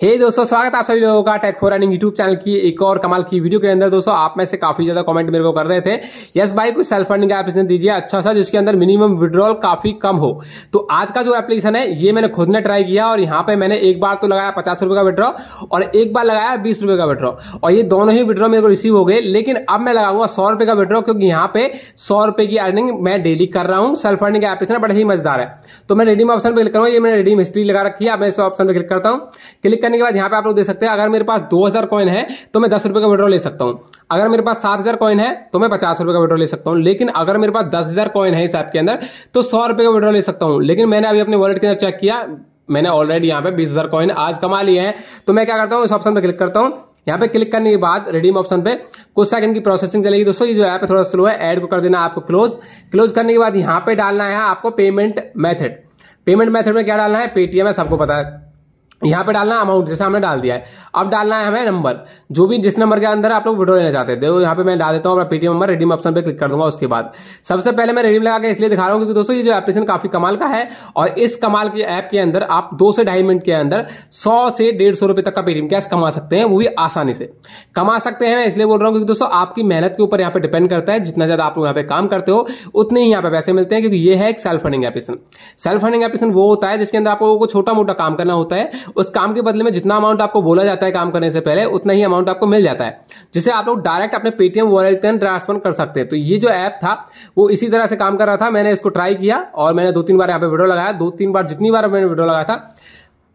हे hey दोस्तों स्वागत आप सभी लोगों का tech for running YouTube channel की एक और कमाल की वीडियो के अंदर दोस्तों आप में से काफी ज्यादा कमेंट मेरे को कर रहे थे यस भाई कुछ सेल्फ फंडिंग एप्लीकेशन दीजिए अच्छा सा जिसके अंदर मिनिमम विड्रॉल काफी कम हो तो आज का जो एप्लीकेशन है ये मैंने खुद ने ट्राई किया और यहाँ पे मैंने एक बार तो लगाया पचास का विड्रॉ और एक बार लगाया बीस का विड्रॉ और ये दोनों ही विड्रॉ मेरे को रिसीव हो गए लेकिन अब मैं लगाऊंगा सौ रुपए का विड्रॉ क्योंकि यहाँ पे सौ रुपए की अर्निंग मैं डेली कर रहा हूँ सेल्फ फंडिंग एप्लीकेशन बड़े ही मजेदार है तो मैं रिडीम ऑप्शन पर क्लिक करूँगा ये मैंने रिडीम हिस्ट्री लगा रखी है अब मैं इस ऑप्शन पर क्लिक करता हूँ क्लिक करने के बाद यहाँ पे आप लोग देख सकते हैं अगर मेरे पास दो हज़ार कॉइन है तो मैं दस रुपए का विड्रॉ ले सकता हूँ अगर मेरे पास सात हज़ार कॉइन है तो मैं पचास रुपए का विड्रॉ ले सकता हूँ लेकिन अगर मेरे पास दस हज़ार कॉइन है इस ऐप के अंदर तो सौ रुपए का विड्रॉ ले सकता हूँ लेकिन मैंने अभी अपने वॉलेट के अंदर चेक किया मैंने ऑलरेडी यहाँ पे बीस हज़ार कॉइन आज कमा लिए हैं तो मैं क्या करता हूँ इस ऑप्शन पर क्लिक करता हूँ यहाँ पे क्लिक करने के बाद रिडीम ऑप्शन पे कुछ सेकंड की प्रोसेसिंग चलेगी दोस्तों ये जो ऐप है थोड़ा स्लो है ऐड को कर देना आपको क्लोज क्लोज करने के बाद यहाँ पे डालना है आपको पेमेंट मेथड पेमेंट मेथड में क्या डालना है पेटीएम है सबको पता है यहाँ पे डालना अमाउंट जैसे हमने डाल दिया है अब डालना है हमें नंबर जो भी जिस नंबर के अंदर आप लोग विड्रो लेना चाहते थे यहाँ पे मैं डाल देता हूँ अपना पेटीएम नंबर रिडीम ऑप्शन पे क्लिक कर दूंगा उसके बाद सबसे पहले मैं रिडीम लगा के इसलिए दिखा रहा हूँ क्योंकि दोस्तों ये जो एप्लीकेशन काफी कमाल का है और इस कमाल के ऐप के अंदर आप दो से ढाई मिनट के अंदर सौ से डेढ़ सौ रुपए तक का पेटीएम कैश कमा सकते हैं वो भी आसानी से कमा सकते हैं मैं इसलिए बोल रहा हूँ क्योंकि दोस्तों आपकी मेहनत के ऊपर यहाँ पे डिपेंड करता है जितना ज्यादा आप लोग यहाँ पे काम करते हो उतने ही यहाँ पे पैसे मिलते हैं क्योंकि ये है एक self funding application self funding application वो होता है जिसके अंदर आप लोगों को छोटा मोटा काम करना होता है उस काम के बदले में जितना अमाउंट आपको बोला जाता है काम करने से पहले उतना ही अमाउंट आपको मिल जाता है जिसे आप लोग डायरेक्ट अपने पेटीएम वॉलेट के ट्रांसफर कर सकते हैं तो ये जो ऐप था वो इसी तरह से काम कर रहा था मैंने इसको ट्राई किया और मैंने दो तीन बार यहाँ पे वीडियो लगाया दो तीन बार जितनी बार मैंने वीडियो लगाया था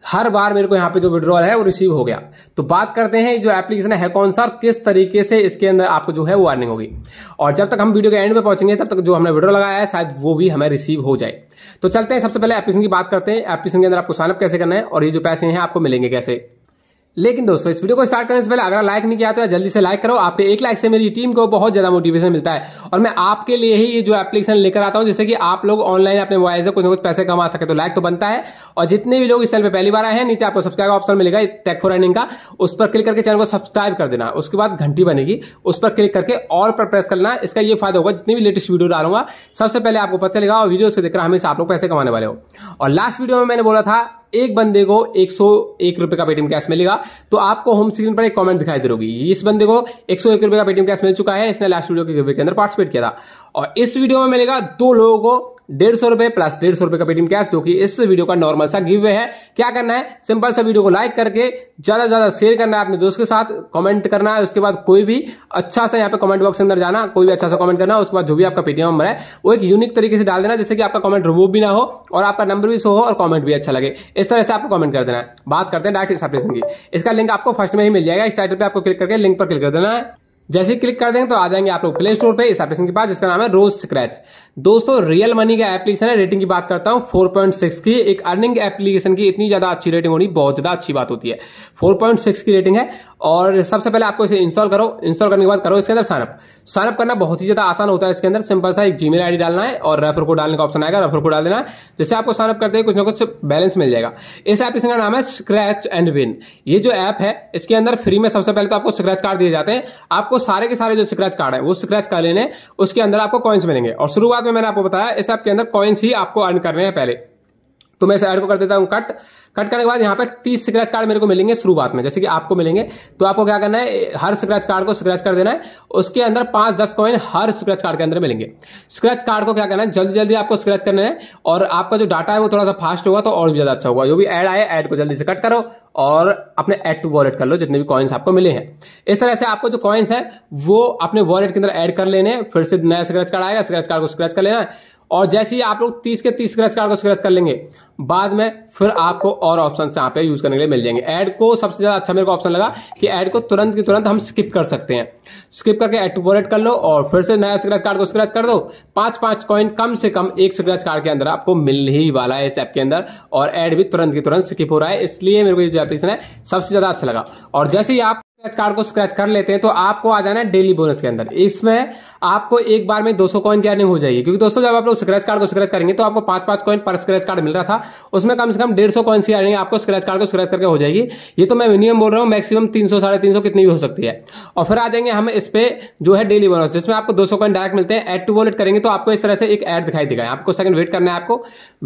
हर बार मेरे को यहाँ पे जो विड्रॉल है वो रिसीव हो गया तो बात करते हैं जो एप्लीकेशन है कौन सा और किस तरीके से इसके अंदर आपको जो है वो अर्निंग होगी और जब तक हम वीडियो के एंड पे पहुंचेंगे तब तक जो हमने विड्रॉ लगाया है शायद वो भी हमें रिसीव हो जाए तो चलते हैं सबसे पहले एप्लीकेशन की बात करते हैं एप्लीकेशन के अंदर आपको साइनअप कैसे करना है और ये जो पैसे हैं आपको मिलेंगे कैसे लेकिन दोस्तों इस वीडियो को स्टार्ट करने से पहले अगर लाइक नहीं किया तो जल्दी से लाइक करो आपके एक लाइक से मेरी टीम को बहुत ज्यादा मोटिवेशन मिलता है और मैं आपके लिए ही ये जो एप्लीकेशन लेकर आता हूं जिससे कि आप लोग ऑनलाइन अपने मोबाइल से कुछ ना कुछ पैसे कमा सके तो लाइक तो बनता है और जितने भी लोग इस चैनल पर पहली बार आए हैं नीचे आपको सब्सक्राइब ऑप्शन मिलेगा टेक फॉर रनिंग का उस पर क्लिक करके चैनल को सब्सक्राइब कर देना उसके बाद घंटी बनेगी उस पर क्लिक करके और पर प्रेस करना इसका ये फायदा होगा जितनी भी लेटेस्ट वीडियो डालूंगा सबसे पहले आपको पता चलेगा और वीडियो से देखकर हमेशा आप लोग पैसे कमाने वाले हो और लास्ट वीडियो में मैंने बोला था एक बंदे को एक सौ एक रुपए का पेटीएम कैश मिलेगा तो आपको होम स्क्रीन पर एक कमेंट दिखाई दे इस बंदे को एक सौ एक रुपए का पेटीएम कैश मिल चुका है इसने लास्ट वीडियो के अंदर पार्टिसिपेट किया था और इस वीडियो में मिलेगा दो लोगों को डेढ़ सौ रुपए प्लस डेढ़ सौ रुपए का पेटीएम कैश जो कि इस वीडियो का नॉर्मल सा गिव है क्या करना है सिंपल सा वीडियो को लाइक करके ज्यादा से ज्यादा शेयर करना है अपने दोस्त के साथ कमेंट करना है उसके बाद कोई भी अच्छा सा यहाँ पे कमेंट बॉक्स के अंदर जाना कोई भी अच्छा सा कमेंट करना उसके बाद जो भी आपका पेटीएम नंबर है वो एक यूनिक तरीके से डाल देना जैसे कि आपका कमेंट रिमूव भी ना हो और आपका नंबर भी सो हो और कॉमेंट भी अच्छा लगे इस तरह से आपको कॉमेंट कर देना है बात करते हैं डायरेक्ट इस की इसका लिंक आपको फर्स्ट में ही मिल जाएगा इस टाइटल पर आपको क्लिक करके लिंक पर क्लिक कर देना है जैसे ही क्लिक कर देंगे तो आ जाएंगे आप लोग प्ले स्टोर पे इस एप्लीकेशन के पास जिसका नाम है रोज स्क्रैच दोस्तों रियल मनी का एप्लीकेशन है रेटिंग की बात करता हूँ 4.6 की एक अर्निंग एप्लीकेशन की इतनी ज्यादा अच्छी रेटिंग होनी बहुत ज्यादा अच्छी बात होती है 4.6 की रेटिंग है और सबसे पहले आपको इसे इंस्टॉल करो इंस्टॉल करने के बाद करो इसके अंदर साइनअप साइनअप करना बहुत ही ज्यादा आसान होता है इसके अंदर सिंपल सा एक जी मेल डालना है और रेफर को डालने का ऑप्शन आएगा रेफर को डाल देना जैसे आपको साइनअप करते हैं कुछ ना कुछ बैलेंस मिल जाएगा इस एप्लीकेशन का नाम है स्क्रैच एंड विन ये जो ऐप है इसके अंदर फ्री में सबसे पहले तो आपको स्क्रैच कार्ड दिए जाते हैं आपको सारे के सारे जो स्क्रैच कार्ड है वो स्क्रैच कर लेने उसके अंदर आपको कॉइन्स मिलेंगे और शुरुआत में मैंने आपको बताया इस ऐप के अंदर कॉइन्स ही आपको अर्न करने हैं पहले तो मैं इस ऐड को कर देता हूँ कट कट करने के बाद यहाँ पे तीस स्क्रैच कार्ड मेरे को मिलेंगे शुरुआत में जैसे कि आपको मिलेंगे तो आपको क्या करना है हर स्क्रैच कार्ड को स्क्रैच कर देना है उसके अंदर पांच दस कॉइन हर स्क्रैच कार्ड के अंदर मिलेंगे स्क्रैच कार्ड को क्या करना है जल्दी जल्दी आपको स्क्रैच करना है और आपका जो डाटा है वो थोड़ा सा फास्ट होगा तो और भी ज्यादा अच्छा होगा जो भी एड आए एड को जल्दी से कट करो और अपने एड टू वॉलेट कर लो जितने भी कॉइन्स आपको मिले हैं इस तरह से आपको जो कॉइन्स है वो अपने वॉलेट के अंदर एड कर लेने फिर से नया स्क्रैच कार्ड आएगा स्क्रैच कार्ड को स्क्रैच कर लेना और जैसे ही आप लोग तीस के तीस स्क्रेच कार्ड को स्क्रेच कर लेंगे बाद में फिर आपको और ऑप्शन यहाँ पे यूज करने के लिए मिल जाएंगे ऐड को सबसे ज्यादा अच्छा मेरे को ऑप्शन लगा कि ऐड को तुरंत की तुरंत हम स्किप कर सकते हैं स्किप करके ऐड टू वॉलेट कर लो और फिर से नया स्क्रेच कार्ड को स्क्रेच कर दो पांच पांच कॉइन कम से कम एक स्क्रेच कार्ड के अंदर आपको मिल ही वाला है इस ऐप के अंदर और एड भी तुरंत की तुरंत स्किप हो रहा है इसलिए मेरे को ये जो एप्लीकेशन है सबसे ज्यादा अच्छा लगा और जैसे ही आप स्क्रैच कार्ड को स्क्रैच कर लेते हैं तो आपको आ जाना है डेली बोनस के अंदर इसमें आपको एक बार में 200 कॉइन की अर्निंग हो जाएगी क्योंकि दोस्तों जब आप लोग स्क्रैच कार्ड को स्क्रैच करेंगे तो आपको पांच पांच कॉइन पर स्क्रैच कार्ड मिल रहा था उसमें कम से कम डेढ़ सौ कॉइन की अर्निंग आपको स्क्रैच कार्ड को स्क्रैच करके हो जाएगी ये तो मैं मिनिमम बोल रहा हूँ मैक्सिमम तीन सौ साढ़े तीन सौ कितनी भी हो सकती है और फिर आ जाएंगे हम इस पर जो है डेली बोनस जिसमें आपको दो सौ कॉइन डायरेक्ट मिलते हैं एड टू वॉलेट करेंगे तो आपको इस तरह से एक एड दिखाई देगा आपको सेकंड वेट करना है आपको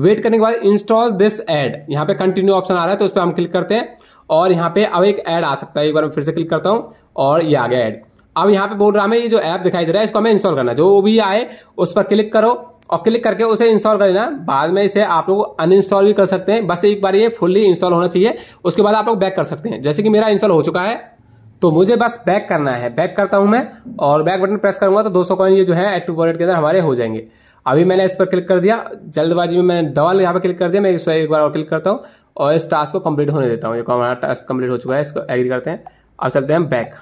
वेट करने के बाद इंस्टॉल दिस एड यहाँ पे कंटिन्यू ऑप्शन आ रहा है तो उस पर हम क्लिक करते हैं और यहाँ पे अब एक ऐड आ सकता है एक बार मैं फिर से क्लिक करता हूँ और ये आ गया ऐड अब यहाँ पे बोल रहा हमें ये जो ऐप दिखाई दे रहा है इसको हमें इंस्टॉल करना जो भी आए उस पर क्लिक करो और क्लिक करके उसे इंस्टॉल कर लेना बाद में इसे आप लोग अनइंस्टॉल भी कर सकते हैं बस एक बार ये फुल्ली इंस्टॉल होना चाहिए उसके बाद आप लोग बैक कर सकते हैं जैसे कि मेरा इंस्टॉल हो चुका है तो मुझे बस बैक करना है बैक करता हूं मैं और बैक बटन प्रेस करूंगा तो 200 कॉइन ये जो है एक्टिव वॉलेट के अंदर हमारे हो जाएंगे अभी मैंने इस पर क्लिक कर दिया जल्दबाजी में मैंने डबल यहाँ पर क्लिक कर दिया मैं एक बार और क्लिक करता हूँ और इस टास्क को कंप्लीट होने देता हूँ ये हमारा टास्क कंप्लीट हो चुका है इसको एग्री करते हैं अब चलते हैं बैक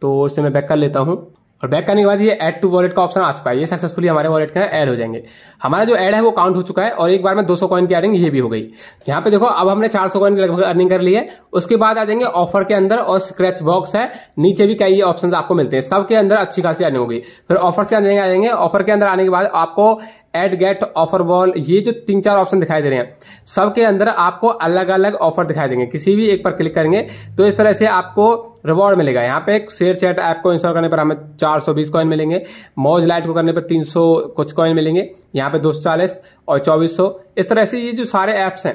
तो इसे मैं बैक कर लेता हूँ और बैक करने के बाद ये ऐड टू वॉलेट का ऑप्शन आ चुका है ये सक्सेसफुली हमारे वॉलेट के अंदर ऐड हो जाएंगे हमारा जो ऐड है वो काउंट हो चुका है और एक बार में 200 कॉइन की अर्निंग ये भी हो गई यहाँ पे देखो अब हमने 400 कॉइन की लगभग अर्निंग कर ली है उसके बाद आ जाएंगे ऑफर के अंदर और स्क्रेच बॉक्स है नीचे भी कई ऑप्शन आपको मिलते हैं सबके अंदर अच्छी खासी अर्निंग होगी फिर ऑफर के अंदर आ जाएंगे ऑफर के अंदर आने के बाद आपको एड गेट ऑफर वॉल ये जो तीन चार ऑप्शन दिखाई दे रहे हैं सबके अंदर आपको अलग अलग ऑफर दिखाई देंगे किसी भी एक पर क्लिक करेंगे तो इस तरह से आपको रिवॉर्ड मिलेगा यहाँ पे एक शेयर चैट ऐप को इंस्टॉल करने पर हमें 420 कॉइन मिलेंगे मौज लाइट को करने पर 300 कुछ कॉइन मिलेंगे यहाँ पे दो और 2400 इस तरह से ये जो सारे ऐप्स हैं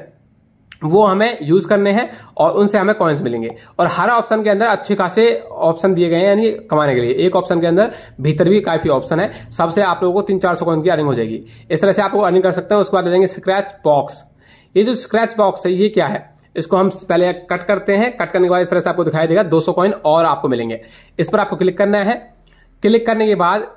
वो हमें यूज करने हैं और उनसे हमें कॉइन्स मिलेंगे और हर ऑप्शन के अंदर अच्छे खासे ऑप्शन दिए गए हैं यानी कमाने के लिए एक ऑप्शन के अंदर भीतर भी काफी ऑप्शन है सबसे आप लोगों को तीन चार सौ कॉइन की अर्निंग हो जाएगी इस तरह से आप लोग अर्निंग कर सकते हैं उसके बाद जाएंगे स्क्रैच बॉक्स ये जो स्क्रैच बॉक्स है ये क्या है इसको हम पहले कट करते हैं कट करने के बाद इस तरह से आपको दिखाई देगा दो कॉइन और आपको मिलेंगे इस पर आपको क्लिक करना है क्लिक करने के बाद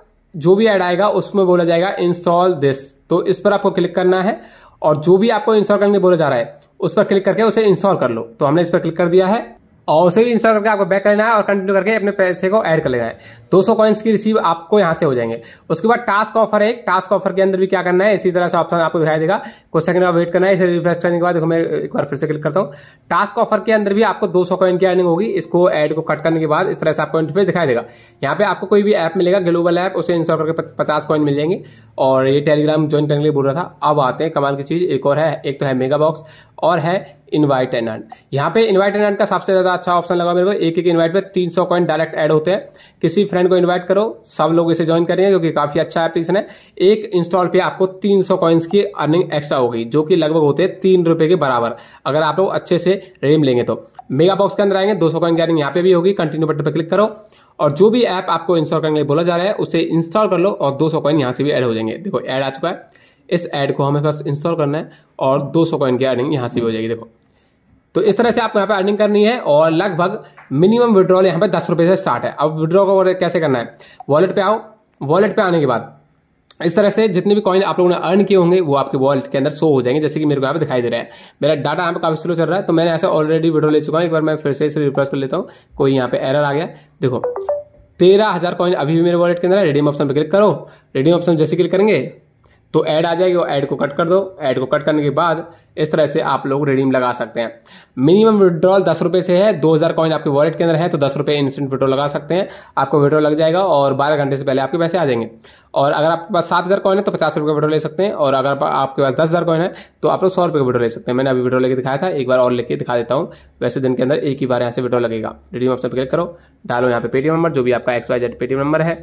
जो भी ऐड आएगा उसमें बोला जाएगा इंस्टॉल दिस तो इस पर आपको क्लिक करना है और जो भी आपको इंस्टॉल करने बोला जा रहा है उस पर क्लिक करके उसे इंस्टॉल कर लो तो हमने इस पर क्लिक कर दिया है और उसे भी इंस्टॉल करके आपको बैक कर लेना है और कंटिन्यू करके अपने पैसे को ऐड कर लेना है 200 सौ कॉइन्स की रिसीव आपको यहाँ से हो जाएंगे उसके बाद टास्क ऑफर है टास्क ऑफर के अंदर भी क्या करना है इसी तरह से ऑप्शन आपको दिखाई देगा कुछ सेकंड का वेट करना है इसे रिफ्रेश करने के बाद मैं एक बार फिर से क्लिक करता हूँ टास्क ऑफर के अंदर भी आपको दो सौ कॉइन की अर्निंग होगी इसको एड को कट करने के बाद इस तरह से आपको इंटरफेस दिखाई देगा यहाँ पे आपको कोई भी ऐप मिलेगा ग्लोबल ऐप उसे इंस्टॉल करके पचास कॉइन मिल जाएंगे और ये टेलीग्राम ज्वाइन करने के लिए बोल रहा था अब आते हैं कमाल की चीज़ एक और है एक तो है मेगा बॉक्स और है इनवाइट अर्न यहाँ पे इनवाइट अर्न का सबसे ज़्यादा अच्छा ऑप्शन लगा मेरे को एक एक इनवाइट पे 300 कॉइन डायरेक्ट ऐड होते हैं किसी फ्रेंड को इनवाइट करो सब लोग इसे ज्वाइन करेंगे क्योंकि काफ़ी अच्छा है है एक इंस्टॉल पे आपको 300 सौ कॉइन्स की अर्निंग एक्स्ट्रा होगी जो कि लगभग होते हैं तीन रुपए के बराबर अगर आप लोग अच्छे से रेम लेंगे तो मेगा बॉक्स के अंदर आएंगे दो सौ कॉइन की अर्निंग यहाँ पे भी होगी कंटिन्यू बटन पर क्लिक करो और जो भी ऐप आपको इंस्टॉल करने के लिए बोला जा रहा है उसे इंस्टॉल कर लो और दो सौ कॉइन यहाँ से भी एड हो जाएंगे देखो एड आ चुका है इस ऐड को हमें बस इंस्टॉल करना है और 200 कॉइन की अर्निंग यहाँ से हो जाएगी देखो तो इस तरह से आपको यहाँ पे अर्निंग करनी है और लगभग मिनिमम विड्रॉल यहाँ पे दस रुपये से स्टार्ट है अब विड्रॉ को कैसे करना है वॉलेट पे आओ वॉलेट पे आने के बाद इस तरह से जितने भी कॉइन आप लोगों ने अर्न किए होंगे वो आपके वॉलेट के अंदर शो हो जाएंगे जैसे कि मेरे को यहाँ पे दिखाई दे रहा है मेरा डाटा यहाँ पे काफी स्लो चल रहा है तो मैंने ऐसा ऑलरेडी विड्रॉ ले चुका हूँ एक बार मैं फिर से इसे कर लेता हूँ कोई यहाँ पे एरर आ गया देखो तेरह हज़ार कॉइन अभी भी मेरे वॉलेट के अंदर है ऑप्शन पर क्लिक करो रिडीम ऑप्शन जैसे क्लिक करेंगे तो ऐड आ जाएगी और ऐड को कट कर दो ऐड को कट करने के बाद इस तरह से आप लोग रिडीम लगा सकते हैं मिनिमम विड्रॉल दस रुपये से है दो हज़ार कॉइन आपके वॉलेट के अंदर है तो दस रुपये इंस्टेंट विड्रॉल लगा सकते हैं आपको विड्रॉल लग जाएगा और बारह घंटे से पहले आपके पैसे आ जाएंगे और अगर आपके पास सात हज़ार कॉइन है तो पचास रुपये का विड्रॉ ले सकते हैं और अगर आपके पास दस हज़ार कॉइन है तो आप लोग सौ रुपये का विड्रॉ ले सकते हैं मैंने अभी विड्रॉ लेके दिखाया था एक बार और लेके दिखा देता हूँ वैसे दिन के अंदर एक ही बार यहाँ से विड्रॉ लगेगा रिडीम ऑप्शन पर क्लिक करो डालो यहाँ पे पेटीएम नंबर जो भी आपका X Y Z Paytm number है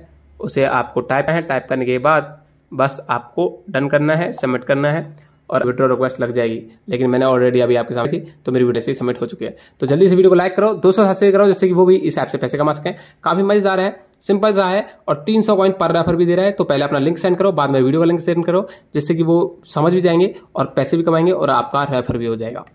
उसे आपको टाइप है टाइप करने के बाद बस आपको डन करना है सबमिट करना है और विड्रॉ रिक्वेस्ट लग जाएगी लेकिन मैंने ऑलरेडी अभी आपके सामने थी तो मेरी वीडियो से सबमिट हो चुकी है तो जल्दी से वीडियो को लाइक करो दो सौ से करो जिससे कि वो भी इस ऐप से पैसे कमा सकें काफी मजेदार है सिंपल सा है और 300 सौ कॉइन पर रेफर भी दे रहा है तो पहले अपना लिंक सेंड करो बाद में वीडियो का लिंक सेंड करो जिससे कि वो समझ भी जाएंगे और पैसे भी कमाएंगे और आपका रेफर भी हो जाएगा